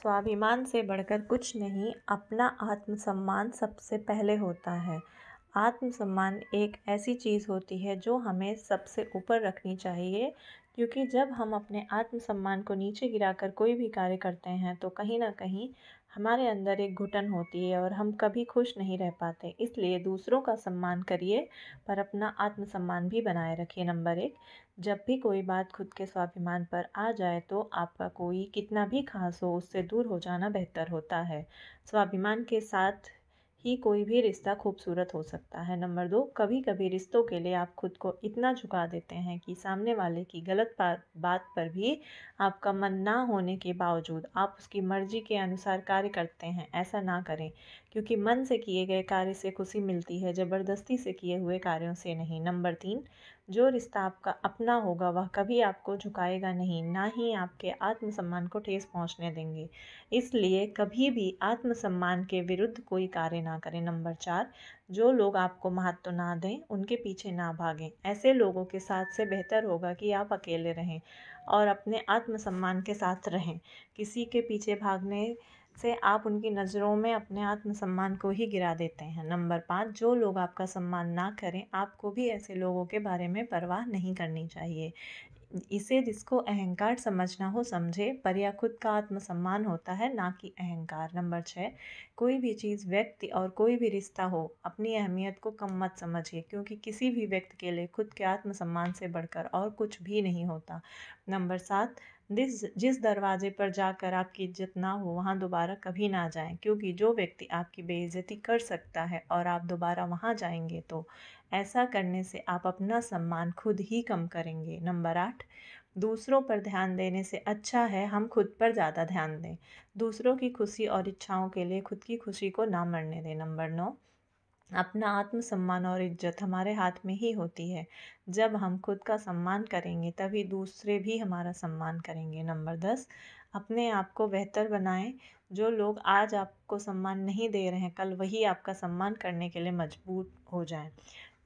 स्वाभिमान से बढ़कर कुछ नहीं अपना आत्मसम्मान सबसे पहले होता है आत्मसम्मान एक ऐसी चीज़ होती है जो हमें सबसे ऊपर रखनी चाहिए क्योंकि जब हम अपने आत्मसम्मान को नीचे गिराकर कोई भी कार्य करते हैं तो कहीं ना कहीं हमारे अंदर एक घुटन होती है और हम कभी खुश नहीं रह पाते इसलिए दूसरों का सम्मान करिए पर अपना आत्मसम्मान भी बनाए रखिए नंबर एक जब भी कोई बात खुद के स्वाभिमान पर आ जाए तो आपका कोई कितना भी खास हो उससे दूर हो जाना बेहतर होता है स्वाभिमान के साथ ही कोई भी रिश्ता खूबसूरत हो सकता है नंबर दो कभी कभी रिश्तों के लिए आप खुद को इतना झुका देते हैं कि सामने वाले की गलत बात पर भी आपका मन ना होने के बावजूद आप उसकी मर्जी के अनुसार कार्य करते हैं ऐसा ना करें क्योंकि मन से किए गए कार्य से खुशी मिलती है ज़बरदस्ती से किए हुए कार्यों से नहीं नंबर तीन जो रिश्ता आपका अपना होगा वह कभी आपको झुकाएगा नहीं ना ही आपके आत्मसम्मान को ठेस पहुंचने देंगे इसलिए कभी भी आत्मसम्मान के विरुद्ध कोई कार्य ना करें नंबर चार जो लोग आपको महत्व ना दें उनके पीछे ना भागें ऐसे लोगों के साथ से बेहतर होगा कि आप अकेले रहें और अपने आत्मसम्मान के साथ रहें किसी के पीछे भागने से आप उनकी नज़रों में अपने आत्मसम्मान को ही गिरा देते हैं नंबर पाँच जो लोग आपका सम्मान ना करें आपको भी ऐसे लोगों के बारे में परवाह नहीं करनी चाहिए इसे जिसको अहंकार समझना हो समझे पर या खुद का आत्मसम्मान होता है ना कि अहंकार नंबर छः कोई भी चीज़ व्यक्ति और कोई भी रिश्ता हो अपनी अहमियत को कम मत समझिए क्योंकि किसी भी व्यक्ति के लिए खुद के आत्मसम्मान से बढ़कर और कुछ भी नहीं होता नंबर सात जिस जिस दरवाजे पर जाकर आपकी इज्जत ना हो वहाँ दोबारा कभी ना जाएं क्योंकि जो व्यक्ति आपकी बेइज्जती कर सकता है और आप दोबारा वहाँ जाएंगे तो ऐसा करने से आप अपना सम्मान खुद ही कम करेंगे नंबर आठ दूसरों पर ध्यान देने से अच्छा है हम खुद पर ज़्यादा ध्यान दें दूसरों की खुशी और इच्छाओं के लिए खुद की खुशी को ना मरने दें नंबर नौ अपना आत्मसम्मान और इज्जत हमारे हाथ में ही होती है जब हम खुद का सम्मान करेंगे तभी दूसरे भी हमारा सम्मान करेंगे नंबर दस अपने आप को बेहतर बनाएं जो लोग आज आपको सम्मान नहीं दे रहे हैं कल वही आपका सम्मान करने के लिए मजबूत हो जाएं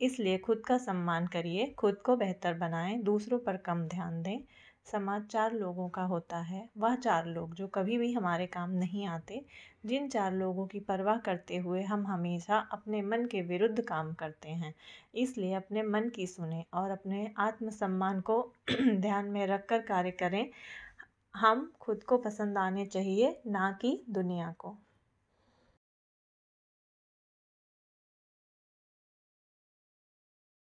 इसलिए खुद का सम्मान करिए खुद को बेहतर बनाएं दूसरों पर कम ध्यान दें समाज चार लोगों का होता है वह चार लोग जो कभी भी हमारे काम नहीं आते जिन चार लोगों की परवाह करते हुए हम हमेशा अपने मन के विरुद्ध काम करते हैं इसलिए अपने मन की सुने और अपने आत्मसम्मान को ध्यान में रखकर कार्य करें हम खुद को पसंद आने चाहिए ना कि दुनिया को